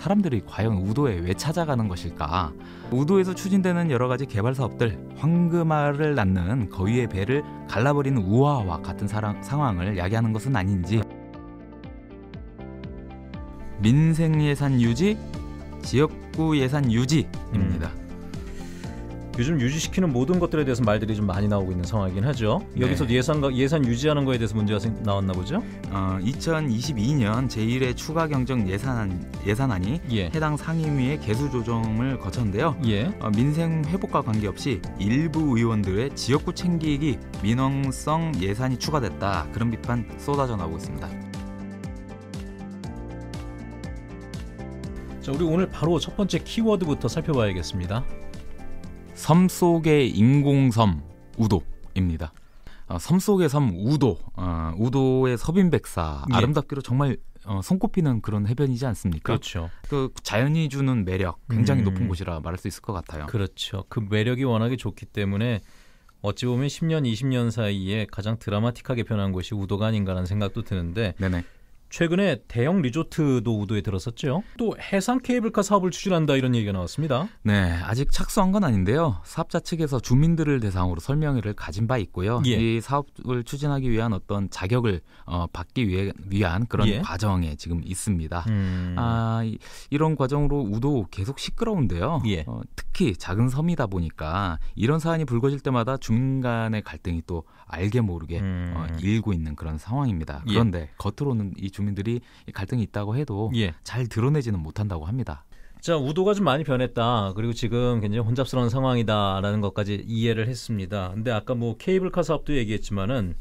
사람들이 과연 우도에 왜 찾아가는 것일까? 우도에서 추진되는 여러 가지 개발 사업들, 황금알을 낳는 거위의 배를 갈라버린 우화와 같은 사랑, 상황을 야기하는 것은 아닌지. 민생 예산 유지, 지역구 예산 유지입니다. 음. 요즘 유지시키는 모든 것들에 대해서 말들이 좀 많이 나오고 있는 상황이긴 하죠. 네. 여기서 네. 예산 예산 유지하는 거에 대해서 문제가 나왔나 보죠. 어, 2022년 제1회 추가 경정 예산 예산안이 예. 해당 상임위의 개수 조정을 거쳤는데요. 예. 어, 민생 회복과 관계없이 일부 의원들의 지역구 챙기기 민원성 예산이 추가됐다 그런 비판 쏟아져 나오고 있습니다. 자, 우리 오늘 바로 첫 번째 키워드부터 살펴봐야겠습니다. 섬 속의 인공섬 우도입니다. 어, 섬 속의 섬 우도, 어, 우도의 서빈백사 예. 아름답기로 정말 어, 손꼽히는 그런 해변이지 않습니까? 그렇죠. 그 자연이 주는 매력 굉장히 음. 높은 곳이라 말할 수 있을 것 같아요. 그렇죠. 그 매력이 워낙에 좋기 때문에 어찌 보면 10년, 20년 사이에 가장 드라마틱하게 변한 곳이 우도가 아닌가라는 생각도 드는데 네네. 최근에 대형 리조트도 우도에 들었었죠. 또 해상 케이블카 사업을 추진한다 이런 얘기가 나왔습니다. 네, 아직 착수한 건 아닌데요. 사업자 측에서 주민들을 대상으로 설명회를 가진 바 있고요. 예. 이 사업을 추진하기 위한 어떤 자격을 어, 받기 위해, 위한 그런 예. 과정에 지금 있습니다. 음... 아, 이, 런 과정으로 우도 계속 시끄러운데요. 예. 어, 특히 작은 섬이다 보니까 이런 사안이 불거질 때마다 주민 간의 갈등이 또 알게 모르게 음... 어, 일고 있는 그런 상황입니다. 예. 그런데 겉으로는 이 주, 주민들이 갈등이 있다고 해도 예. 잘 드러내지는 못한다고 합니다. 자, 우도가 좀 많이 변했다. 그리고 지금 굉장히 혼잡스러운 상황이다라는 것까지 이해를 했습니다. 근데 아까 뭐 케이블카 사업도 얘기했지만은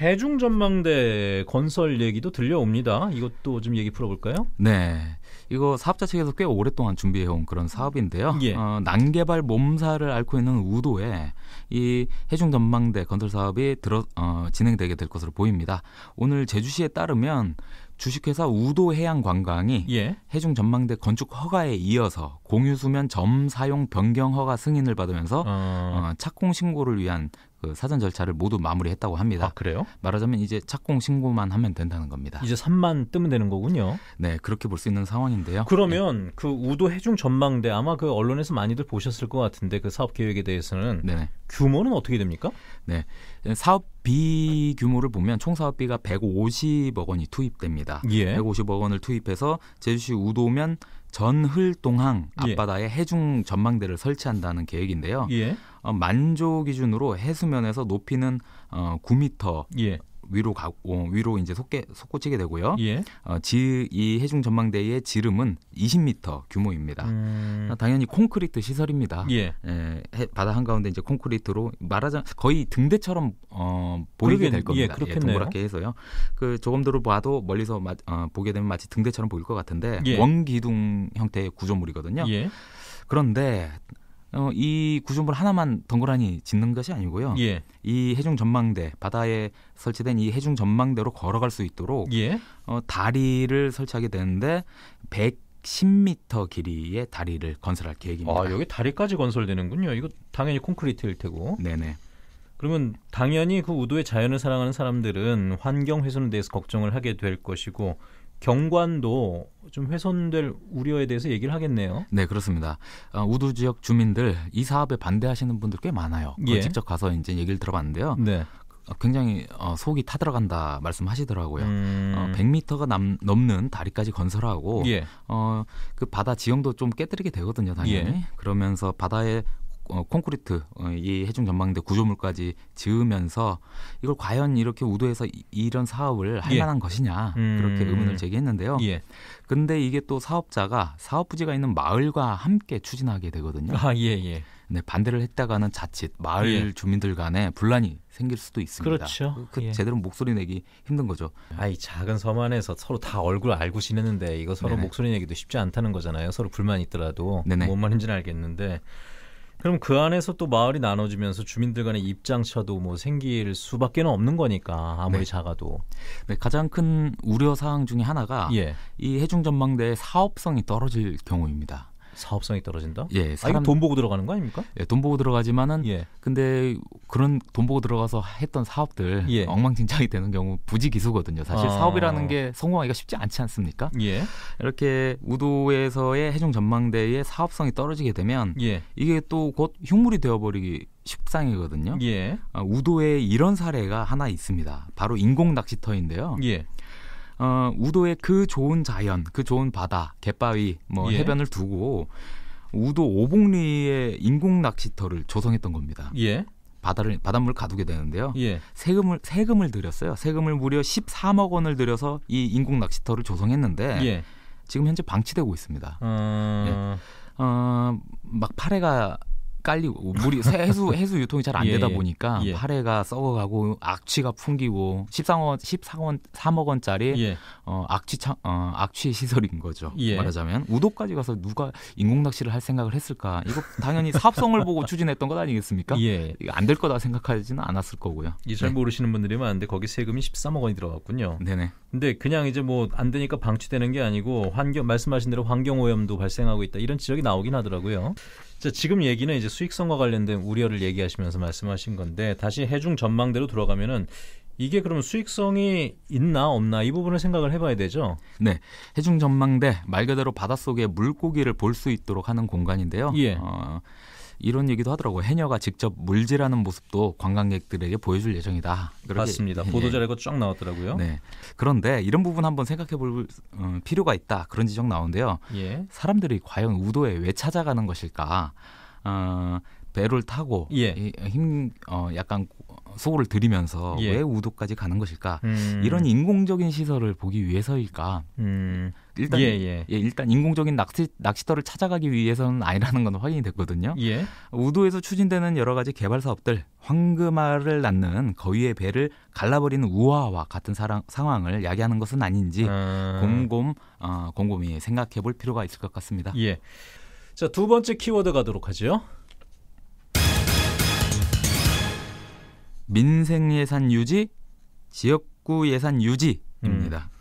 해중 전망대 건설 얘기도 들려옵니다. 이것도 좀 얘기 풀어볼까요? 네. 이거 사업자 측에서 꽤 오랫동안 준비해온 그런 사업인데요. 예. 어, 난개발 몸살을 앓고 있는 우도에 이 해중 전망대 건설 사업이 들어, 어, 진행되게 될 것으로 보입니다. 오늘 제주시에 따르면 주식회사 우도해양관광이 예. 해중 전망대 건축 허가에 이어서 공유수면 점 사용 변경 허가 승인을 받으면서 어. 어 착공 신고를 위한 그 사전 절차를 모두 마무리했다고 합니다. 아, 그래요? 말하자면 이제 착공 신고만 하면 된다는 겁니다. 이제 산만 뜨면 되는 거군요. 네, 그렇게 볼 수 있는 상황인데요. 그러면 네. 그 우도 해중 전망대 아마 그 언론에서 많이들 보셨을 것 같은데 그 사업 계획에 대해서는 네네. 규모는 어떻게 됩니까? 네, 사업비 규모를 보면 총 사업비가 150억 원이 투입됩니다. 예. 150억 원을 투입해서 제주시 우도면 전흘 동항 예. 앞바다에 예. 해중 전망대를 설치한다는 계획인데요. 예. 어, 만조 기준으로 해수면에서 높이는 어, 9m 예. 위로 가고 어, 위로 이제 속게 솟고치게 되고요. 예. 어, 지이 해중 전망대의 지름은 20m 규모입니다. 음... 아, 당연히 콘크리트 시설입니다. 예. 예 바다 한 가운데 이제 콘크리트로 말하자 거의 등대처럼 어, 보이게 그러게, 될 겁니다. 예, 그렇겠네요. 예, 동그랗게 해서요. 그 조금도로 봐도 멀리서 마, 어, 보게 되면 마치 등대처럼 보일 것 같은데 예. 원기둥 형태의 구조물이거든요. 예. 그런데 어, 이 구조물 하나만 덩그러니 짓는 것이 아니고요. 예. 이 해중 전망대 바다에 설치된 이 해중 전망대로 걸어갈 수 있도록 예. 어, 다리를 설치하게 되는데 110m 길이의 다리를 건설할 계획입니다. 아, 여기 다리까지 건설되는군요. 이거 당연히 콘크리트일 테고. 네네. 그러면 당연히 그 우도의 자연을 사랑하는 사람들은 환경 훼손에 대해서 걱정을 하게 될 것이고 경관도 좀 훼손될 우려에 대해서 얘기를 하겠네요. 네, 그렇습니다. 어, 우두 지역 주민들 이 사업에 반대하시는 분들 꽤 많아요. 예. 직접 가서 이제 얘기를 들어봤는데요. 네. 어, 굉장히 어, 속이 타들어간다 말씀하시더라고요. 음. 어, 100m가 남, 넘는 다리까지 건설하고 예. 어, 그 바다 지형도 좀 깨뜨리게 되거든요, 당연히. 예. 그러면서 바다에 어, 콘크리트 어, 이 해중 전망대 구조물까지 지으면서 이걸 과연 이렇게 우도해서 이, 런 사업을 할 예. 만한 것이냐 음. 그렇게 의문을 제기했는데요. 예. 근데 이게 또 사업자가 사업 부지가 있는 마을과 함께 추진하게 되거든요. 아, 예, 예. 네, 반대를 했다가는 자칫 마을 예. 주민들 간에 분란이 생길 수도 있습니다. 그렇죠. 그, 그 예. 제대로 목소리 내기 힘든 거죠. 아이 작은 섬 안에서 서로 다 얼굴 알고 지내는데 이거 서로 네네. 목소리 내기도 쉽지 않다는 거잖아요. 서로 불만 있더라도 네네. 뭔 말인지는 알겠는데 그럼 그 안에서 또 마을이 나눠지면서 주민들 간의 입장차도 뭐 생길 수밖에 는 없는 거니까 아무리 네. 작아도 네, 가장 큰 우려 사항 중에 하나가 예. 이 해중 전망대의 사업성이 떨어질 경우입니다. 사업성이 떨어진다. 예, 아, 사람, 아, 돈 보고 들어가는 거 아닙니까? 예, 돈 보고 들어가지만은 예. 근데 그런 돈 보고 들어가서 했던 사업들 예. 엉망진창이 되는 경우 부지기수거든요. 사실 아. 사업이라는 게 성공하기가 쉽지 않지 않습니까? 예. 이렇게 우도에서의 해중 전망대의 사업성이 떨어지게 되면 예. 이게 또 곧 흉물이 되어버리기 쉽상이거든요. 예. 아, 우도에 이런 사례가 하나 있습니다. 바로 인공 낚시터인데요. 예. 어, 우도의 그 좋은 자연, 그 좋은 바다, 갯바위, 뭐 예. 해변을 두고 우도 오봉리에 인공 낚시터를 조성했던 겁니다. 예. 바다를 바닷물 가두게 되는데요. 예. 세금을 세금을 들였어요. 세금을 무려 13억 원을 들여서 이 인공 낚시터를 조성했는데 예. 지금 현재 방치되고 있습니다. 어... 예. 어, 막 파래가 깔리고 물이 해수 해수 유통이 잘 안 되다 예, 예. 보니까 예. 파래가 썩어가고 악취가 풍기고 13원 13원 3억 원짜리 예. 어, 악취 창, 어, 악취 시설인 거죠. 예. 말하자면 우도까지 가서 누가 인공 낚시를 할 생각을 했을까? 이거 당연히 사업성을 보고 추진했던 것 아니겠습니까? 예. 안될 거다 생각하지는 않았을 거고요. 이잘 네. 모르시는 분들이 많은데 거기 세금이 13억 원이 들어갔군요. 네네. 근데 그냥 이제 뭐 안 되니까 방치되는 게 아니고 환경 말씀하신 대로 환경 오염도 발생하고 있다 이런 지적이 나오긴 하더라고요. 자, 지금 얘기는 이제 수익성과 관련된 우려를 얘기하시면서 말씀하신 건데 다시 해중 전망대로 돌아가면은 이게 그러면 수익성이 있나 없나 이 부분을 생각을 해봐야 되죠. 네, 해중 전망대 말 그대로 바닷속에 물고기를 볼 수 있도록 하는 공간인데요. 예. 어, 이런 얘기도 하더라고요. 해녀가 직접 물질하는 모습도 관광객들에게 보여줄 예정이다. 그렇게, 맞습니다. 보도자료가 예. 쫙 나왔더라고요. 네. 그런데 이런 부분 한번 생각해 볼 음, 필요가 있다. 그런 지적 나오는데요. 예. 사람들이 과연 우도에 왜 찾아가는 것일까? 어, 배를 타고 예. 힘 어, 약간 소고를 들이면서 예. 왜 우도까지 가는 것일까? 음. 이런 인공적인 시설을 보기 위해서일까? 음. 일단 예, 예. 예, 일단 인공적인 낚시 낚시터를 찾아가기 위해서는 아니라는 건 확인이 됐거든요. 예. 우도에서 추진되는 여러 가지 개발 사업들, 황금알을 낳는 거위의 배를 갈라버리는 우화와 같은 사랑, 상황을 야기하는 것은 아닌지 아... 곰곰 어, 곰곰이 생각해볼 필요가 있을 것 같습니다. 예. 자두 번째 키워드 가도록 하죠. 민생 예산 유지, 지역구 예산 유지입니다. 음.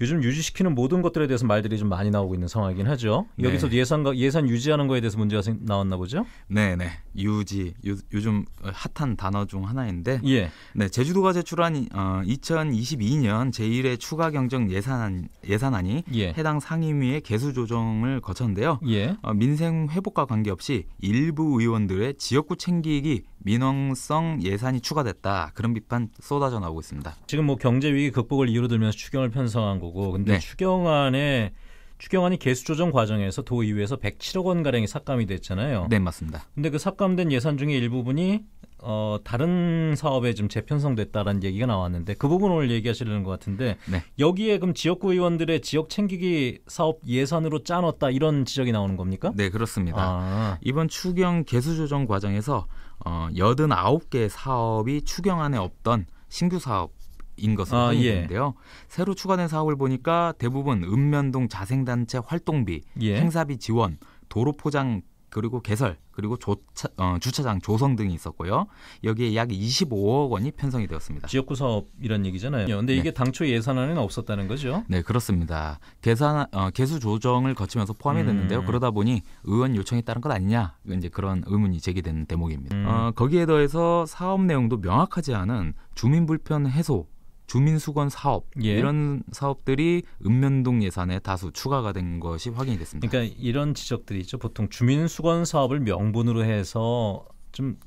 요즘 유지시키는 모든 것들에 대해서 말들이 좀 많이 나오고 있는 상황이긴 하죠. 네. 여기서 네. 예산 예산 유지하는 거에 대해서 문제가 나왔나 보죠? 네, 네. 유지 요, 즘 핫한 단어 중 하나인데. 예. 네, 제주도가 제출한 어, 2022년 제1회 추가 경정 예산 예산안이 예. 해당 상임위의 개수 조정을 거쳤는데요. 예. 어, 민생 회복과 관계없이 일부 의원들의 지역구 챙기기 민원성 예산이 추가됐다 그런 비판 쏟아져 나오고 있습니다. 지금 뭐 경제 위기 극복을 이유로 들면서 추경을 편성한 거고 근데 네. 추경안에 추경안이 개수 조정 과정에서 도의회에서 107억 원 가량이 삭감이 됐잖아요. 네 맞습니다. 근데 그 삭감된 예산 중에 일부분이 어, 다른 사업에 좀 재편성됐다라는 얘기가 나왔는데 그 부분 오늘 얘기하시려는 것 같은데 네. 여기에 그럼 지역구 의원들의 지역 챙기기 사업 예산으로 짜놨다 이런 지적이 나오는 겁니까? 네 그렇습니다. 아. 이번 추경 개수 조정 과정에서 어, 89개 사업이 추경안에 없던 신규 사업 인 것으로 확인되는데요. 아, 예. 새로 추가된 사업을 보니까 대부분 읍면동 자생단체 활동비, 예. 행사비 지원, 도로 포장 그리고 개설, 그리고 조차, 어, 주차장 조성 등이 있었고요. 여기에 약 25억 원이 편성이 되었습니다. 지역구 사업 이런 얘기잖아요. 그런데 네. 이게 네. 당초 예산안에는 없었다는 거죠? 네, 그렇습니다. 계산 어, 개수 조정을 거치면서 포함이 음. 됐는데요. 음. 그러다 보니 의원 요청이 따른 것 아니냐 이제 그런 의문이 제기되는 대목입니다. 음. 어, 거기에 더해서 사업 내용도 명확하지 않은 주민 불편 해소 주민수건 사업 예. 이런 사업들이 읍면동 예산에 다수 추가가 된 것이 확인이 됐습니다. 그러니까 이런 지적들이 있죠. 보통 주민수건 사업을 명분으로 해서 좀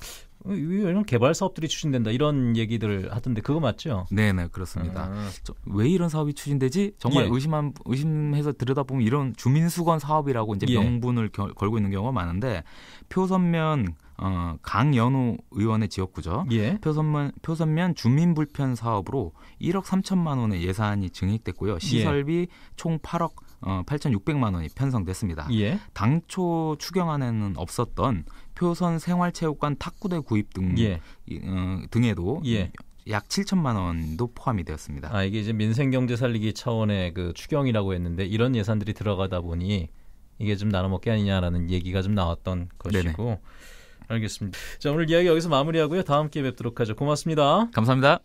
이런 개발 사업들이 추진된다 이런 얘기들을 하던데 그거 맞죠? 네네 그렇습니다. 아. 왜 이런 사업이 추진되지? 정말 예. 의심한 의심해서 들여다보면 이런 주민수건 사업이라고 이제 예. 명분을 겨, 걸고 있는 경우가 많은데 표선면 어, 강연호 의원의 지역구죠. 예. 표선면 표선면 주민 불편 사업으로 1억 3천만 원의 예산이 증액됐고요. 예. 시설비 예. 총 8억 어, 8,600만 원이 편성됐습니다. 예. 당초 추경안에는 없었던 표선 생활체육관 탁구대 구입 등 예. 어, 등에도 예. 약 7천만 원도 포함이 되었습니다. 아 이게 이제 민생 경제 살리기 차원의 그 추경이라고 했는데 이런 예산들이 들어가다 보니 이게 좀 나눠 먹기 아니냐라는 얘기가 좀 나왔던 것이고 네네. 알겠습니다. 자 오늘 이야기 여기서 마무리하고요. 다음 기회에 뵙도록 하죠. 고맙습니다. 감사합니다.